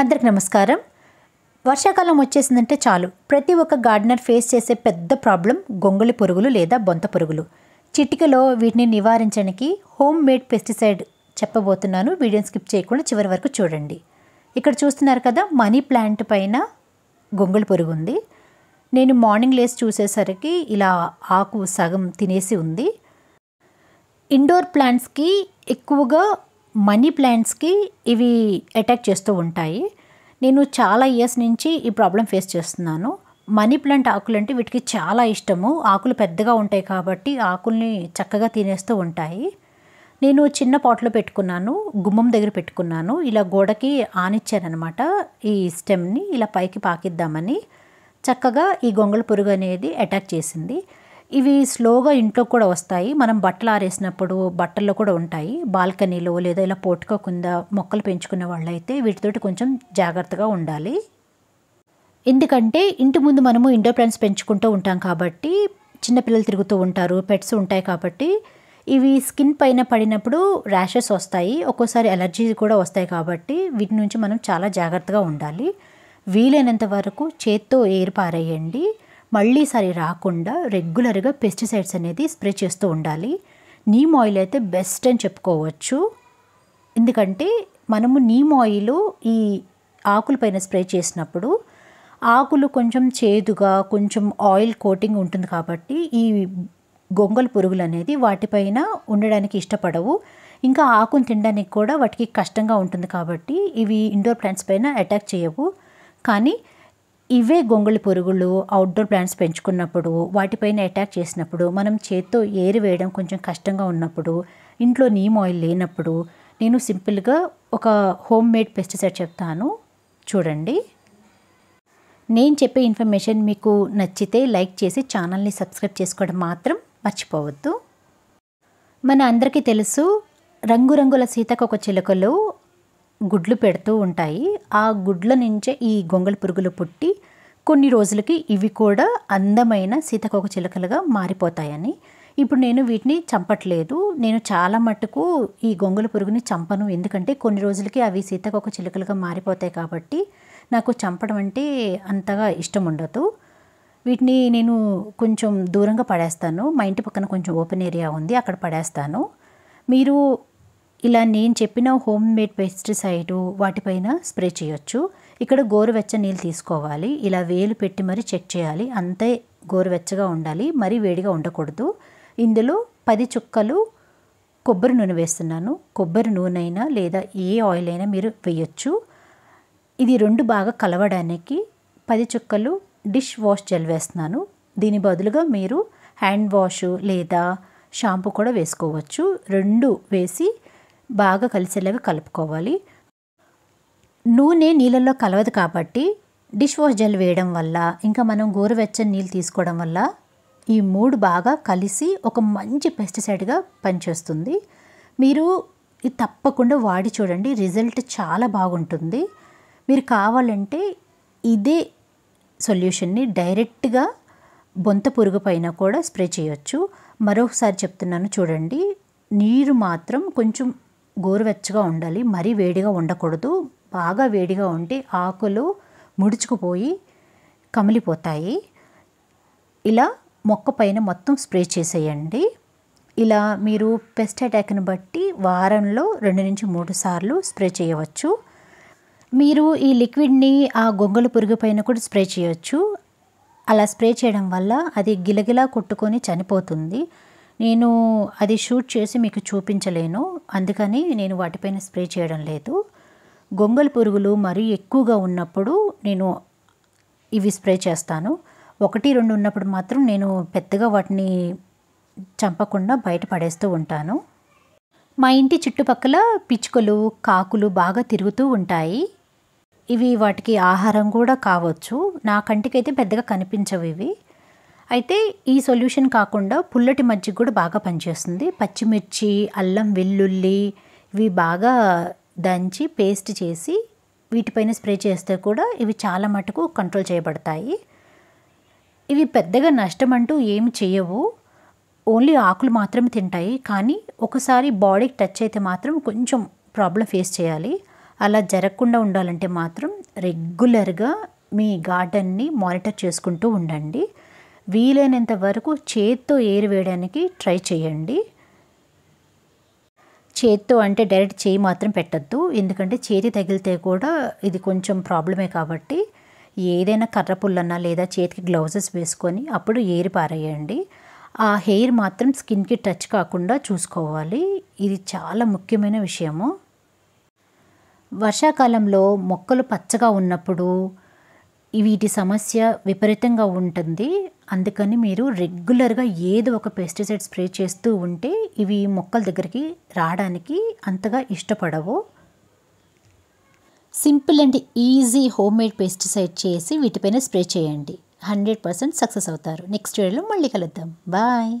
అందరికి నమస్కారం వర్షాకాలం వచ్చేసిందంటే చాలు ప్రతి ఒక్క గార్డెనర్ ఫేస్ చేసే పెద్ద ప్రాబ్లం గొంగళి పురుగులు లేదా బొంత పురుగులు చిటికలో వీటిని నివారించడానికి హోమ్ మేడ్ పెస్టిసైడ్ చెప్పబోతున్నాను వీడియోని స్కిప్ చేయకుండా చివరి వరకు చూడండి ఇక్కడ చూస్తున్నారు కదా మనీ ప్లాంట్ పైన గొంగళి పురుగు ఉంది నేను మార్నింగ్ లేసి చూసేసరికి ఇలా ఆకు సగం తినేసి ఉంది ఇండోర్ ప్లాంట్స్కి ఎక్కువగా మనీ ప్లాంట్స్కి ఇవి అటాక్ చేస్తూ ఉంటాయి నేను చాలా ఇయర్స్ నుంచి ఈ ప్రాబ్లం ఫేస్ చేస్తున్నాను మనీ ప్లాంట్ ఆకులు అంటే వీటికి చాలా ఇష్టము ఆకులు పెద్దగా ఉంటాయి కాబట్టి ఆకుల్ని చక్కగా తినేస్తూ ఉంటాయి నేను చిన్న పాట్లో పెట్టుకున్నాను గుమ్మం దగ్గర పెట్టుకున్నాను ఇలా గోడకి ఆనిచ్చానమాట ఈ స్టెమ్ని ఇలా పైకి పాకిద్దామని చక్కగా ఈ గొంగళ పురుగు అనేది అటాక్ చేసింది ఇవి స్లోగా ఇంట్లో కూడా వస్తాయి మనం బట్టలు ఆరేసినప్పుడు బట్టల్లో కూడా ఉంటాయి బాల్కనీలో లేదా ఇలా పోటుకోకుండా మొక్కలు పెంచుకునే వాళ్ళైతే వీటితోటి కొంచెం జాగ్రత్తగా ఉండాలి ఎందుకంటే ఇంటి ముందు మనము ఇండోర్ ప్లాంట్స్ పెంచుకుంటూ ఉంటాం కాబట్టి చిన్నపిల్లలు తిరుగుతూ ఉంటారు పెట్స్ ఉంటాయి కాబట్టి ఇవి స్కిన్ పైన పడినప్పుడు ర్యాషెస్ వస్తాయి ఒక్కోసారి ఎలర్జీ కూడా వస్తాయి కాబట్టి వీటి నుంచి మనం చాలా జాగ్రత్తగా ఉండాలి వీలైనంత వరకు చేత్తో ఏరు పారేయండి మళ్ళీసారి రాకుండా రెగ్యులర్గా పెస్టిసైడ్స్ అనేది స్ప్రే చేస్తూ ఉండాలి నీమ్ ఆయిల్ అయితే బెస్ట్ అని చెప్పుకోవచ్చు ఎందుకంటే మనము నీమ్ ఆయిల్ ఈ ఆకులపైన స్ప్రే చేసినప్పుడు ఆకులు కొంచెం చేదుగా కొంచెం ఆయిల్ కోటింగ్ ఉంటుంది కాబట్టి ఈ గొంగల్ పురుగులు అనేది వాటిపైన ఉండడానికి ఇష్టపడవు ఇంకా ఆకును తినడానికి కూడా వాటికి కష్టంగా ఉంటుంది కాబట్టి ఇవి ఇండోర్ ప్లాంట్స్ పైన అటాక్ చేయవు కానీ ఇవే గొంగళి పురుగులు అవుట్డోర్ ప్లాంట్స్ పెంచుకున్నప్పుడు వాటిపైన అటాక్ చేసినప్పుడు మనం చేత్తో ఏరి వేయడం కొంచెం కష్టంగా ఉన్నప్పుడు ఇంట్లో నీమ్ ఆయిల్ లేనప్పుడు నేను సింపుల్గా ఒక హోమ్ మేడ్ పెస్టిసైడ్ చెప్తాను చూడండి నేను చెప్పే ఇన్ఫర్మేషన్ మీకు నచ్చితే లైక్ చేసి ఛానల్ని సబ్స్క్రైబ్ చేసుకోవడం మాత్రం మర్చిపోవద్దు మన అందరికీ తెలుసు రంగురంగుల సీతకొక చిలుకలు గుడ్లు పెడుతూ ఉంటాయి ఆ గుడ్ల నుంచే ఈ గొంగళి పురుగులు పుట్టి కొన్ని రోజులకి ఇవి కూడా అందమైన సీతకోక చిలుకలుగా మారిపోతాయని ఇప్పుడు నేను వీటిని చంపట్లేదు నేను చాలా మట్టుకు ఈ గొంగుల పురుగుని చంపను ఎందుకంటే కొన్ని రోజులకి అవి సీతకొక చిలుకలుగా మారిపోతాయి కాబట్టి నాకు చంపడం అంటే అంతగా ఇష్టం ఉండదు వీటిని నేను కొంచెం దూరంగా పడేస్తాను మా ఇంటి పక్కన కొంచెం ఓపెన్ ఏరియా ఉంది అక్కడ పడేస్తాను మీరు ఇలా నేను చెప్పిన హోమ్ మేడ్ పెస్టిసైడ్ వాటిపైన స్ప్రే చేయొచ్చు ఇక్కడ గోరువెచ్చ నీళ్ళు తీసుకోవాలి ఇలా వేలు పెట్టి మరీ చెక్ చేయాలి అంతే గోరువెచ్చగా ఉండాలి మరీ వేడిగా ఉండకూడదు ఇందులో పది చుక్కలు కొబ్బరి నూనె వేస్తున్నాను కొబ్బరి నూనె అయినా లేదా ఏ ఆయిల్ అయినా మీరు వేయొచ్చు ఇది రెండు బాగా కలవడానికి పది చుక్కలు డిష్ వాష్ జెల్ వేస్తున్నాను దీని బదులుగా మీరు హ్యాండ్ వాష్ లేదా షాంపూ కూడా వేసుకోవచ్చు రెండు వేసి బాగా కలిసేలాగా కలుపుకోవాలి నూనె నీళ్ళల్లో కలవదు కాబట్టి డిష్ వాష్ జెల్ వేయడం వల్ల ఇంకా మనం గోరువెచ్చని నీళ్ళు తీసుకోవడం వల్ల ఈ మూడు బాగా కలిసి ఒక మంచి పెస్టిసైడ్గా పనిచేస్తుంది మీరు ఇది తప్పకుండా వాడి చూడండి రిజల్ట్ చాలా బాగుంటుంది మీరు కావాలంటే ఇదే సొల్యూషన్ని డైరెక్ట్గా బొంత పురుగు పైన కూడా స్ప్రే చేయొచ్చు మరొకసారి చెప్తున్నాను చూడండి నీరు మాత్రం కొంచెం గోరువెచ్చగా ఉండాలి మరీ వేడిగా ఉండకూడదు బాగా వేడిగా ఉంటే ఆకులు ముడుచుకుపోయి కమిలిపోతాయి ఇలా మొక్క పైన మొత్తం స్ప్రే చేసేయండి ఇలా మీరు పెస్ట్ అటాక్ని బట్టి వారంలో రెండు నుంచి మూడు సార్లు స్ప్రే చేయవచ్చు మీరు ఈ లిక్విడ్ని ఆ గొంగళి పురుగు పైన కూడా స్ప్రే చేయవచ్చు అలా స్ప్రే చేయడం వల్ల అది గిలగిలా కొట్టుకొని చనిపోతుంది నేను అది షూట్ చేసి మీకు చూపించలేను అందుకని నేను వాటిపైన స్ప్రే చేయడం లేదు గొంగల్ పురుగులు మరీ ఎక్కువగా ఉన్నప్పుడు నేను ఇవి స్ప్రే చేస్తాను ఒకటి రెండు ఉన్నప్పుడు మాత్రం నేను పెద్దగా వాటిని చంపకుండా బయట పడేస్తూ ఉంటాను మా ఇంటి చుట్టుపక్కల పిచ్చుకలు కాకులు బాగా తిరుగుతూ ఉంటాయి ఇవి వాటికి ఆహారం కూడా కావచ్చు నా కంటికైతే పెద్దగా కనిపించవు ఇవి అయితే ఈ సొల్యూషన్ కాకుండా పుల్లటి మజ్జిగ కూడా బాగా పనిచేస్తుంది పచ్చిమిర్చి అల్లం వెల్లుల్లి ఇవి బాగా దంచి పేస్ట్ చేసి వీటిపైన స్ప్రే చేస్తే కూడా ఇవి చాలా మటుకు కంట్రోల్ చేయబడతాయి ఇవి పెద్దగా నష్టం అంటూ ఏమి చేయవు ఓన్లీ ఆకులు మాత్రం తింటాయి కానీ ఒకసారి బాడీకి టచ్ అయితే మాత్రం కొంచెం ప్రాబ్లం ఫేస్ చేయాలి అలా జరగకుండా ఉండాలంటే మాత్రం రెగ్యులర్గా మీ గార్డెన్ని మానిటర్ చేసుకుంటూ ఉండండి వీలైనంత వరకు చేత్తో ఏరు వేయడానికి ట్రై చేయండి చేత్తో అంటే డైరెక్ట్ చేయి మాత్రం పెట్టద్దు ఎందుకంటే చేతి తగిలితే కూడా ఇది కొంచెం ప్రాబ్లమే కాబట్టి ఏదైనా కర్ర పుల్లన్నా లేదా చేతికి గ్లౌజెస్ వేసుకొని అప్పుడు ఏరి పారేయండి ఆ హెయిర్ మాత్రం స్కిన్కి టచ్ కాకుండా చూసుకోవాలి ఇది చాలా ముఖ్యమైన విషయము వర్షాకాలంలో మొక్కలు పచ్చగా ఉన్నప్పుడు వీటి సమస్య విపరీతంగా ఉంటుంది అందుకని మీరు రెగ్యులర్గా ఏదో ఒక పెస్టిసైడ్ స్ప్రే చేస్తూ ఉంటే ఇవి మొక్కల దగ్గరికి రావడానికి అంతగా ఇష్టపడవు simple and easy home made pesticide చేసి వీటిపైన స్ప్రే చేయండి హండ్రెడ్ పర్సెంట్ సక్సెస్ అవుతారు నెక్స్ట్ వీడియోలో మళ్ళీ కలుద్దాం బాయ్